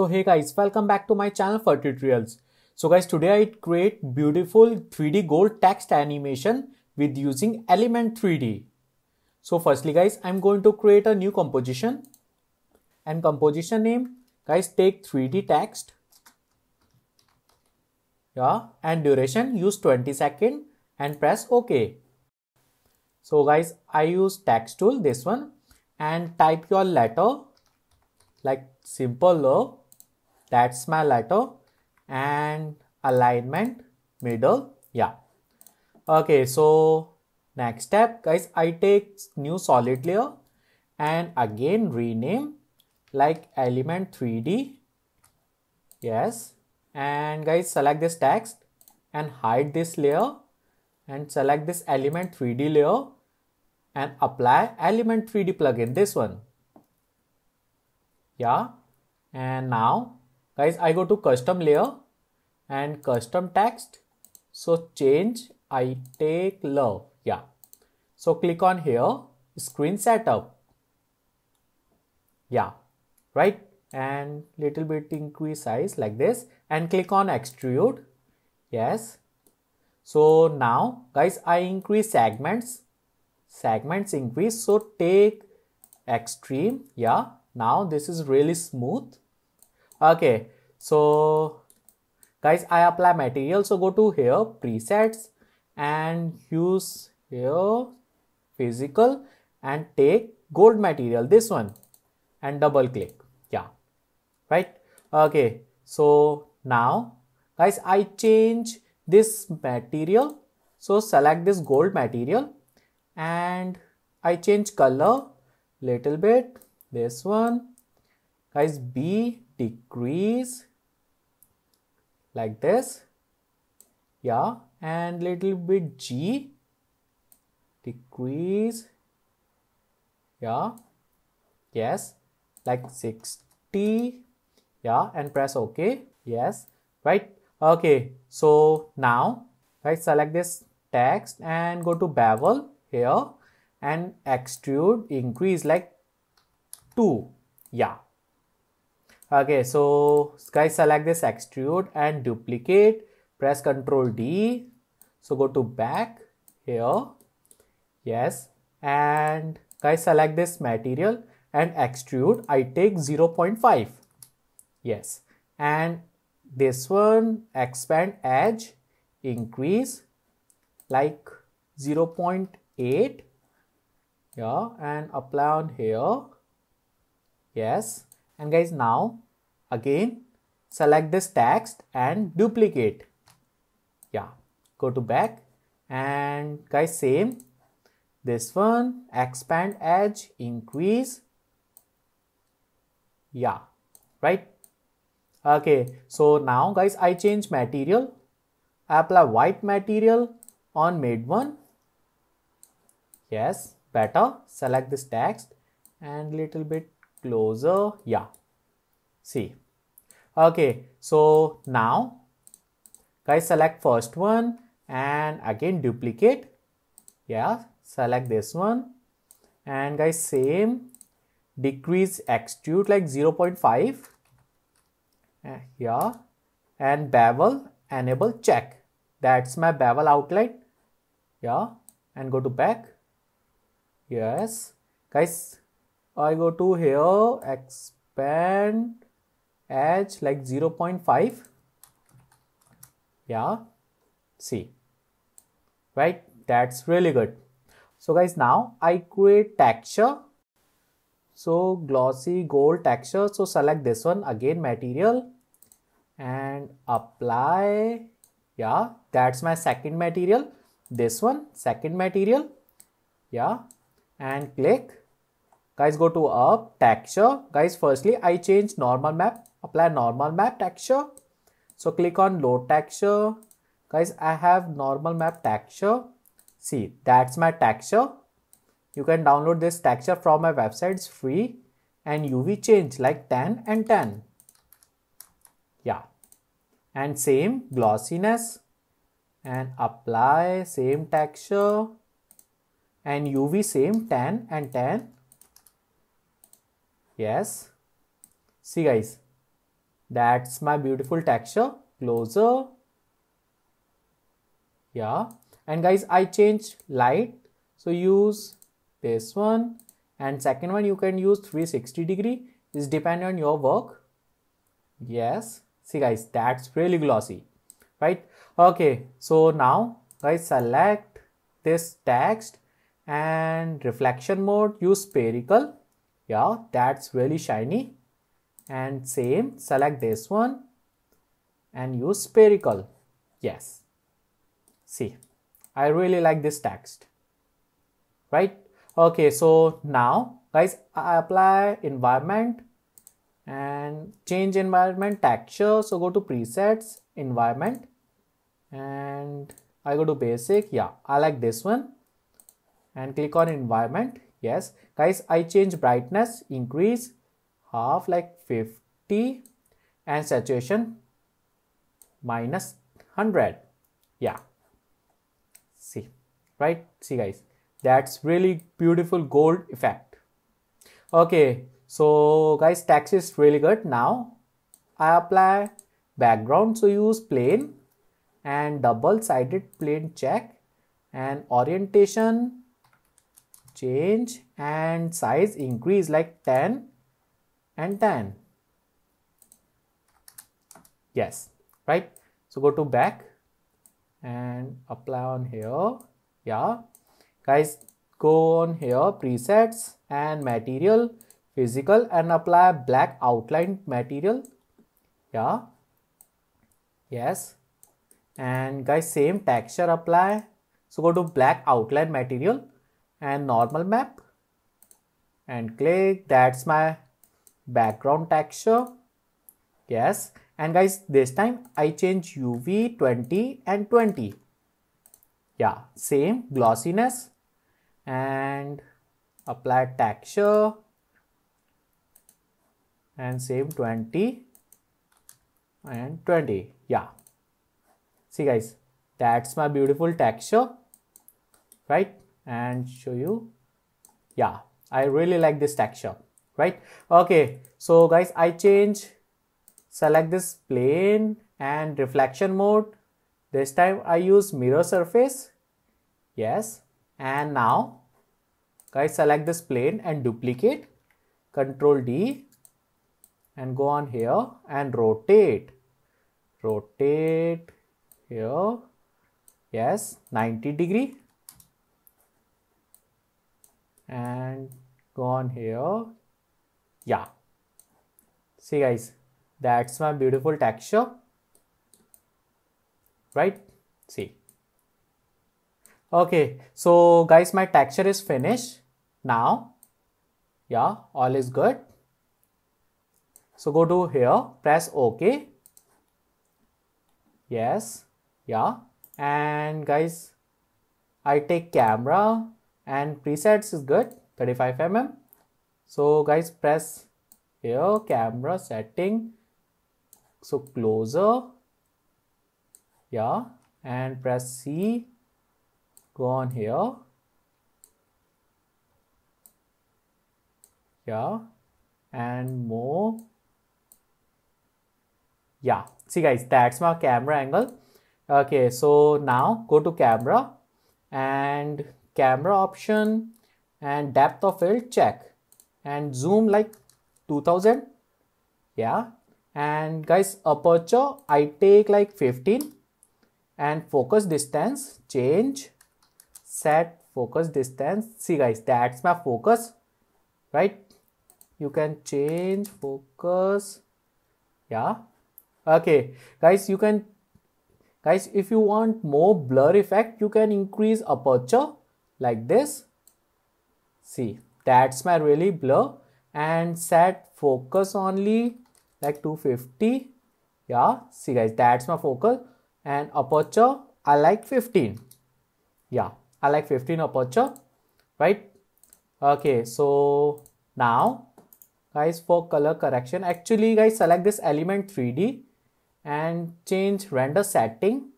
so hey guys welcome back to my channel for tutorials so guys today i create beautiful 3d gold text animation with using element 3d so firstly guys i'm going to create a new composition and composition name guys take 3d text yeah and duration use 20 second and press ok so guys i use text tool this one and type your letter like simple love uh, that's my letter and alignment middle. Yeah. Okay, so next step guys, I take new solid layer and again rename like element 3D. Yes. And guys, select this text and hide this layer and select this element 3D layer and apply element 3D plugin, this one. Yeah. And now guys i go to custom layer and custom text so change i take love yeah so click on here screen setup yeah right and little bit increase size like this and click on extrude yes so now guys i increase segments segments increase so take extreme yeah now this is really smooth okay so guys i apply material so go to here presets and use here physical and take gold material this one and double click yeah right okay so now guys i change this material so select this gold material and i change color little bit this one guys b decrease like this yeah and little bit g decrease yeah yes like 60 yeah and press ok yes right okay so now right select this text and go to bevel here and extrude increase like 2 yeah okay so guys select this extrude and duplicate press ctrl d so go to back here yes and guys select this material and extrude i take 0.5 yes and this one expand edge increase like 0.8 yeah and apply on here yes and guys now again select this text and duplicate yeah go to back and guys same this one expand edge increase yeah right okay so now guys i change material I apply white material on made one yes better select this text and little bit closer yeah see okay so now guys select first one and again duplicate yeah select this one and guys same decrease extrude like 0 0.5 eh, yeah and bevel enable check that's my bevel outline yeah and go to back yes guys I go to here expand edge like 0 0.5 yeah see right that's really good so guys now I create texture so glossy gold texture so select this one again material and apply yeah that's my second material this one second material yeah and click Guys, go to up, texture. Guys, firstly, I change normal map, apply normal map texture. So click on load texture. Guys, I have normal map texture. See, that's my texture. You can download this texture from my website, it's free. And UV change like 10 and 10. Yeah. And same glossiness. And apply same texture. And UV same 10 and 10 Yes. See guys, that's my beautiful texture. Closer. Yeah. And guys, I change light. So use this one. And second one, you can use 360 degree. Is depend on your work. Yes. See guys, that's really glossy. Right. Okay. So now guys, select this text and reflection mode use spherical yeah that's really shiny and same select this one and use spherical yes see I really like this text right okay so now guys I apply environment and change environment texture so go to presets environment and I go to basic yeah I like this one and click on environment Yes, guys, I change brightness, increase half like 50 and saturation minus 100. Yeah, see, right? See guys, that's really beautiful gold effect. Okay, so guys, text is really good. Now I apply background, so use plane and double sided plane check and orientation change and size increase like 10 and 10 yes right so go to back and apply on here yeah guys go on here presets and material physical and apply black outline material yeah yes and guys same texture apply so go to black outline material and normal map and click that's my background texture yes and guys this time I change UV 20 and 20 yeah same glossiness and apply texture and same 20 and 20 yeah see guys that's my beautiful texture right and show you yeah i really like this texture right okay so guys i change select this plane and reflection mode this time i use mirror surface yes and now guys select this plane and duplicate control d and go on here and rotate rotate here yes 90 degree and go on here yeah see guys that's my beautiful texture right see okay so guys my texture is finished now yeah all is good so go to here press ok yes yeah and guys i take camera and presets is good 35 mm so guys press here camera setting so closer yeah and press c go on here yeah and more yeah see guys that's my camera angle okay so now go to camera and camera option and depth of field check and zoom like 2000 yeah and guys aperture I take like 15 and focus distance change set focus distance see guys that's my focus right you can change focus yeah okay guys you can guys if you want more blur effect you can increase aperture like this. See, that's my really blur and set focus only like 250. Yeah, see guys, that's my focus and aperture I like 15. Yeah, I like 15 aperture, right? Okay, so now guys for color correction, actually guys select this element 3D and change render setting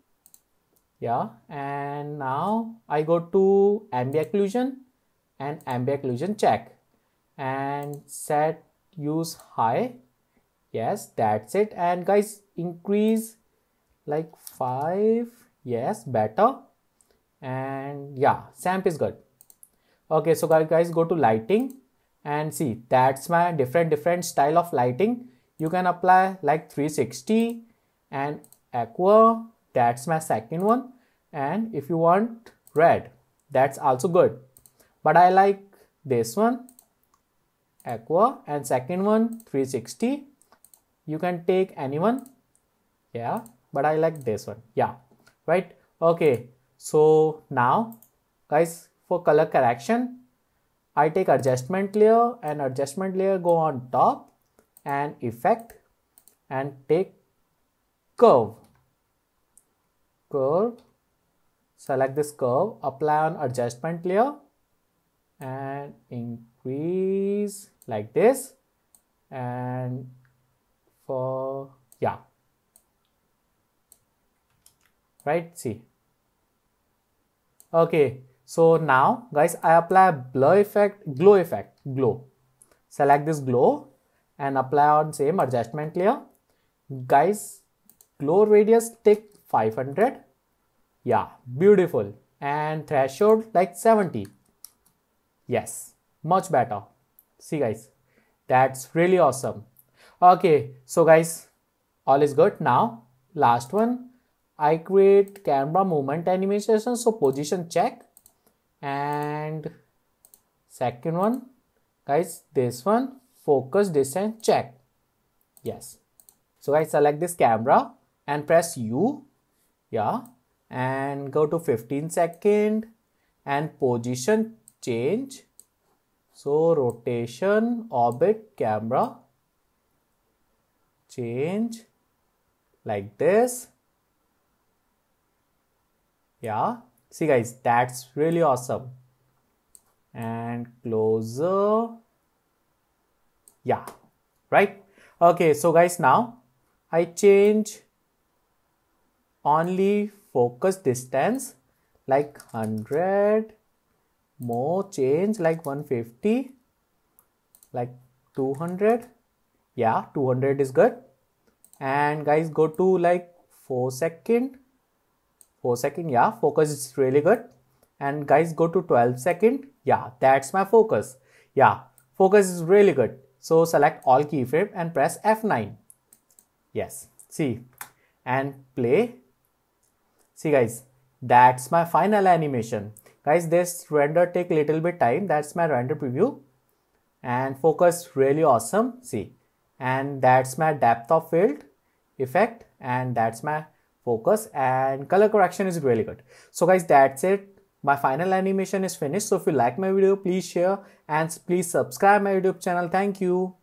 yeah and now I go to occlusion and occlusion check and set use high yes that's it and guys increase like 5 yes better and yeah samp is good okay so guys go to lighting and see that's my different different style of lighting you can apply like 360 and aqua that's my second one. And if you want red, that's also good. But I like this one, aqua. And second one, 360. You can take anyone. Yeah, but I like this one. Yeah, right. Okay, so now guys, for color correction, I take adjustment layer and adjustment layer go on top and effect and take curve curve select this curve apply an adjustment layer and increase like this and for yeah right see okay so now guys i apply blur effect glow effect glow select this glow and apply on same adjustment layer guys glow radius take 500 yeah, beautiful. And threshold like 70. Yes, much better. See guys, that's really awesome. Okay, so guys, all is good. Now, last one. I create camera movement animation. So position check. And second one, guys, this one, focus distance check. Yes. So I select this camera and press U. Yeah and go to 15 second and position change so rotation orbit camera change like this yeah see guys that's really awesome and closer yeah right okay so guys now i change only focus distance like 100 more change like 150 like 200 yeah 200 is good and guys go to like 4 second 4 second yeah focus is really good and guys go to 12 second yeah that's my focus yeah focus is really good so select all keyframe and press F9 yes see and play See guys, that's my final animation. Guys, this render take little bit time. That's my render preview and focus really awesome. See, and that's my depth of field effect and that's my focus and color correction is really good. So guys, that's it. My final animation is finished. So if you like my video, please share and please subscribe my YouTube channel. Thank you.